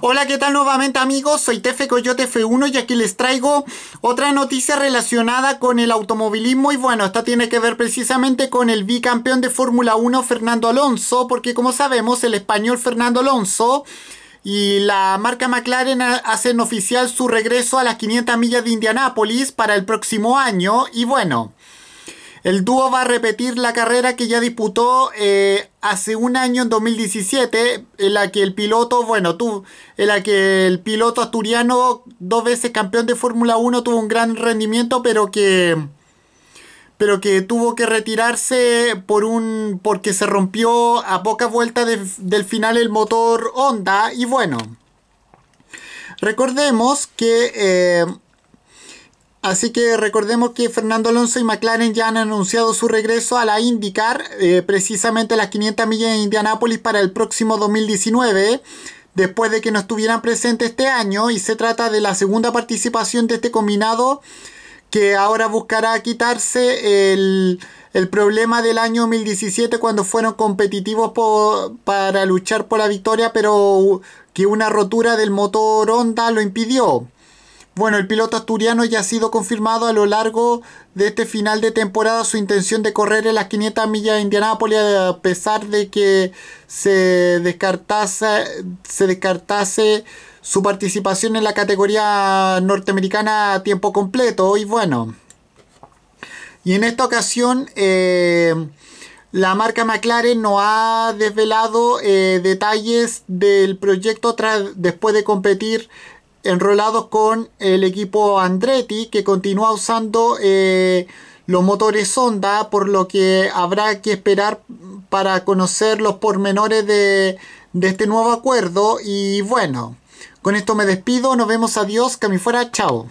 Hola, ¿qué tal nuevamente amigos? Soy Tefe Coyote F1 y aquí les traigo otra noticia relacionada con el automovilismo y bueno, esta tiene que ver precisamente con el bicampeón de Fórmula 1 Fernando Alonso, porque como sabemos el español Fernando Alonso y la marca McLaren hacen oficial su regreso a las 500 millas de Indianápolis para el próximo año y bueno... El dúo va a repetir la carrera que ya disputó eh, hace un año, en 2017, en la que el piloto, bueno, tú, en la que el piloto asturiano, dos veces campeón de Fórmula 1, tuvo un gran rendimiento, pero que pero que tuvo que retirarse por un porque se rompió a pocas vueltas del final el motor Honda y bueno recordemos que eh, Así que recordemos que Fernando Alonso y McLaren ya han anunciado su regreso a la IndyCar, eh, precisamente las 500 millas de Indianápolis para el próximo 2019, después de que no estuvieran presentes este año, y se trata de la segunda participación de este combinado que ahora buscará quitarse el, problema del año 2017 cuando fueron competitivos para luchar por la victoria, pero que una rotura del motor Honda lo impidió. Bueno, el piloto asturiano ya ha sido confirmado a lo largo de este final de temporada su intención de correr en las 500 millas de Indianápolis, a pesar de que se descartase, se su participación en la categoría norteamericana a tiempo completo. Y bueno, y en esta ocasión eh, la marca McLaren no ha desvelado eh, detalles del proyecto tras, después de competir enrolados con el equipo Andretti que continúa usando eh, los motores Honda por lo que habrá que esperar para conocer los pormenores de, este nuevo acuerdo y bueno con esto me despido nos vemos adiós que me fuera chao